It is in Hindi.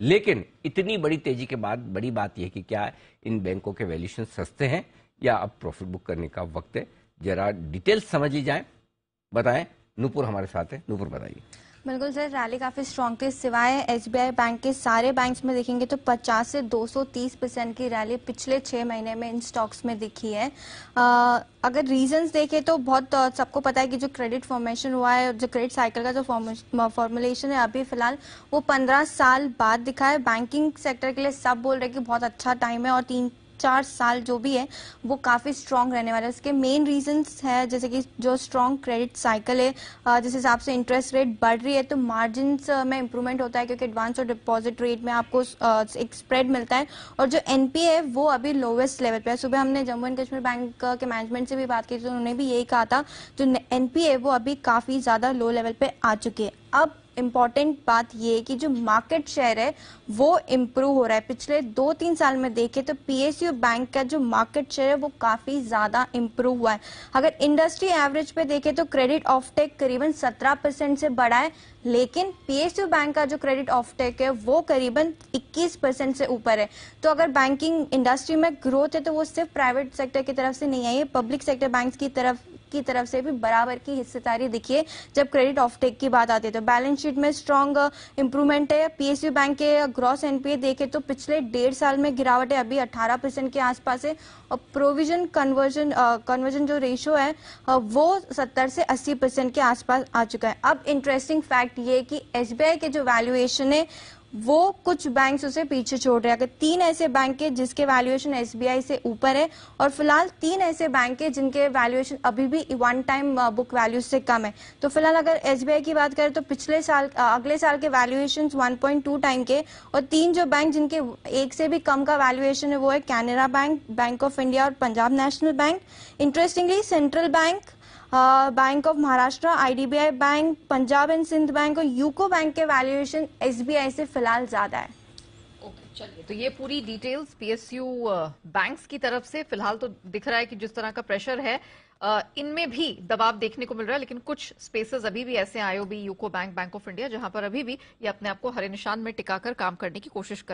लेकिन इतनी बड़ी तेजी के बाद बड़ी बात यह कि क्या इन बैंकों के वैल्यूशन सस्ते हैं या अब प्रॉफिट बुक करने का वक्त है जरा डिटेल्स समझ ली जाए बताएं नूपुर हमारे साथ है नूपुर बताइए बिल्कुल सर रैली काफ़ी स्ट्रांग थी सिवाय एसबीआई बैंक के सारे बैंक्स में देखेंगे तो 50 से 230 परसेंट की रैली पिछले छह महीने में इन स्टॉक्स में दिखी है आ, अगर रीजंस देखें तो बहुत सबको पता है कि जो क्रेडिट फॉर्मेशन हुआ है जो क्रेडिट साइकिल का जो फॉर्मुलेशन है अभी फिलहाल वो पंद्रह साल बाद दिखा है बैंकिंग सेक्टर के लिए सब बोल रहे हैं कि बहुत अच्छा टाइम है और तीन चार साल जो भी है वो काफ़ी स्ट्रांग रहने वाला है उसके मेन रीजंस है जैसे कि जो स्ट्रांग क्रेडिट साइकिल है जिस हिसाब से इंटरेस्ट रेट बढ़ रही है तो मार्जिन में इंप्रूवमेंट होता है क्योंकि एडवांस और डिपॉजिट रेट में आपको एक स्प्रेड मिलता है और जो एनपीए है वो अभी लोवेस्ट लेवल पे है सुबह हमने जम्मू एंड कश्मीर बैंक के मैनेजमेंट से भी बात की तो उन्होंने भी यही कहा था जो एनपीए वो अभी काफ़ी ज़्यादा लो लेवल पे आ चुकी है अब इम्पॉर्टेंट बात ये है कि जो मार्केट शेयर है वो इम्प्रूव हो रहा है पिछले दो तीन साल में देखें तो पीएसयू बैंक का जो मार्केट शेयर है वो काफी ज्यादा इम्प्रूव हुआ है अगर इंडस्ट्री एवरेज पे देखें तो क्रेडिट ऑफ टेक करीबन सत्रह परसेंट से बढ़ा है लेकिन पीएसयू बैंक का जो क्रेडिट ऑफ टेक है वो करीबन इक्कीस परसेंट से ऊपर है तो अगर बैंकिंग इंडस्ट्री में ग्रोथ है तो वो सिर्फ प्राइवेट सेक्टर की तरफ से नहीं आई है पब्लिक सेक्टर बैंक की तरफ की तरफ से भी बराबर की हिस्सेदारी दिखी है जब क्रेडिट ऑफटेक की बात आती है तो बैलेंस शीट में स्ट्रांग इंप्रूवमेंट uh, है पीएसयू बैंक के ग्रॉस एनपीए देखे तो पिछले डेढ़ साल में गिरावट है अभी अठारह परसेंट के आसपास है और प्रोविजन कन्वर्जन कन्वर्जन जो रेशियो है uh, वो सत्तर से अस्सी परसेंट के आसपास आ चुका है अब इंटरेस्टिंग फैक्ट ये कि एसबीआई के जो वैल्यूएशन है वो कुछ बैंक्स उसे पीछे छोड़ रहे हैं अगर तीन ऐसे बैंक है जिसके वैल्यूएशन एसबीआई से ऊपर है और फिलहाल तीन ऐसे बैंक है जिनके वैल्यूएशन अभी भी वन टाइम बुक वैल्यू से कम है तो फिलहाल अगर एसबीआई की बात करें तो पिछले साल uh, अगले साल के वैल्यूएशन 1.2 टाइम के और तीन जो बैंक जिनके एक से भी कम का वैल्यूएशन है वो है Canara bank bank of India और Punjab national bank interestingly central bank bank of Maharashtra IDBI bank Punjab and Sind bank और यूको बैंक के वैल्यूएशन एसबीआई से फिलहाल ज्यादा है चलिए तो ये पूरी डिटेल्स पीएसयू बैंक्स की तरफ से फिलहाल तो दिख रहा है कि जिस तरह का प्रेशर है इनमें भी दबाव देखने को मिल रहा है लेकिन कुछ स्पेसेस अभी भी ऐसे आयो भी UCO bank bank of India जहां पर अभी भी ये अपने आप को हरे निशान में टिकाकर काम करने की कोशिश कर